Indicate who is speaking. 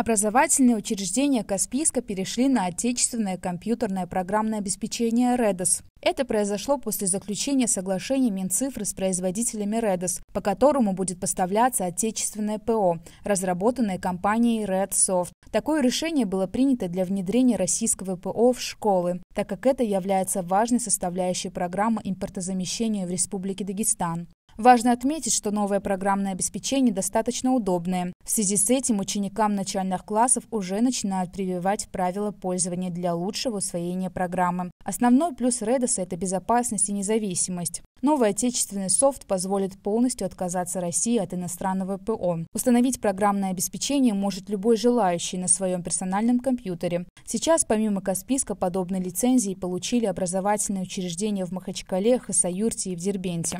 Speaker 1: Образовательные учреждения Каспийска перешли на отечественное компьютерное программное обеспечение «Редос». Это произошло после заключения соглашения Минцифры с производителями «Редос», по которому будет поставляться отечественное ПО, разработанное компанией «Редсофт». Такое решение было принято для внедрения российского ПО в школы, так как это является важной составляющей программы импортозамещения в Республике Дагестан. Важно отметить, что новое программное обеспечение достаточно удобное. В связи с этим ученикам начальных классов уже начинают прививать правила пользования для лучшего усвоения программы. Основной плюс Redis – это безопасность и независимость. Новый отечественный софт позволит полностью отказаться России от иностранного ПО. Установить программное обеспечение может любой желающий на своем персональном компьютере. Сейчас, помимо Касписка, подобные лицензии получили образовательные учреждения в Махачкале, Хасаюрте и в Дербенте.